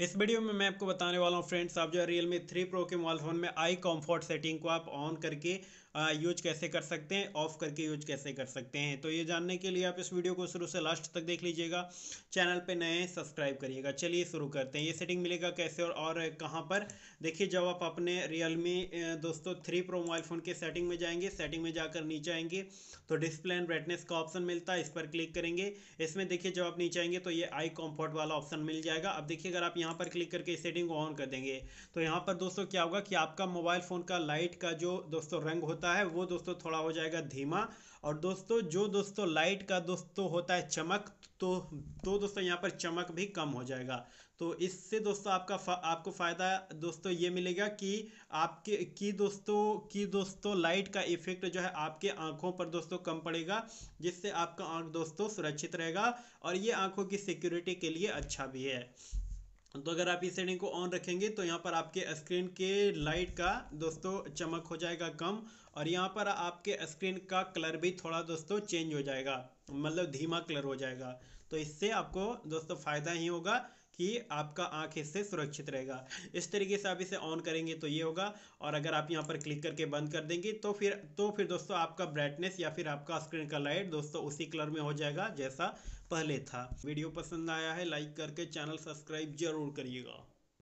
इस वीडियो में मैं आपको बताने वाला हूँ फ्रेंड्स आप जो है रियल मी थ्री प्रो के मोबाइल फ़ोन में आई कॉम्फर्ट सेटिंग को आप ऑन करके यूज कैसे कर सकते हैं ऑफ करके यूज कैसे कर सकते हैं तो ये जानने के लिए आप इस वीडियो को शुरू से लास्ट तक देख लीजिएगा चैनल पे नए सब्सक्राइब करिएगा चलिए शुरू करते हैं ये सेटिंग मिलेगा कैसे और, और कहाँ पर देखिए जब आप अपने रियल दोस्तों थ्री प्रो मोबाइल फ़ोन के सेटिंग में जाएंगे सेटिंग में जाकर नीचे आएंगे तो डिस्प्ले एंड ब्राइटनेस का ऑप्शन मिलता है इस पर क्लिक करेंगे इसमें देखिए जब आप नीचे आएंगे तो ये आई कॉम्फर्ट वाला ऑप्शन मिल जाएगा अब देखिए अगर आप यहाँ पर क्लिक करके सेटिंग को ऑन कर देंगे तो यहाँ पर दोस्तों क्या होगा कि आपका मोबाइल फ़ोन का लाइट का जो दोस्तों रंग होता है वो दोस्तों थोड़ा हो जाएगा धीमा और दोस्तों जो दोस्तों लाइट का दोस्तों होता है चमक तो तो दोस्तों यहाँ पर चमक भी कम हो जाएगा तो इससे दोस्तों आपका फा, आपको फ़ायदा दोस्तों ये मिलेगा कि आपके की दोस्तों की दोस्तों लाइट का इफेक्ट जो है आपके आंखों पर दोस्तों कम पड़ेगा जिससे आपका आंख दोस्तों सुरक्षित रहेगा और ये आंखों की सिक्योरिटी के लिए अच्छा भी है तो अगर आप इस सेटिंग को ऑन रखेंगे तो यहाँ पर आपके स्क्रीन के लाइट का दोस्तों चमक हो जाएगा कम और यहाँ पर आपके स्क्रीन का कलर भी थोड़ा दोस्तों चेंज हो जाएगा मतलब धीमा कलर हो जाएगा तो इससे आपको दोस्तों फ़ायदा ही होगा कि आपका आँख इससे सुरक्षित रहेगा इस तरीके से आप इसे ऑन करेंगे तो ये होगा और अगर आप यहाँ पर क्लिक करके बंद कर देंगे तो फिर तो फिर दोस्तों आपका ब्राइटनेस या फिर आपका स्क्रीन का लाइट दोस्तों उसी कलर में हो जाएगा जैसा पहले था वीडियो पसंद आया है लाइक करके चैनल सब्सक्राइब जरूर करिएगा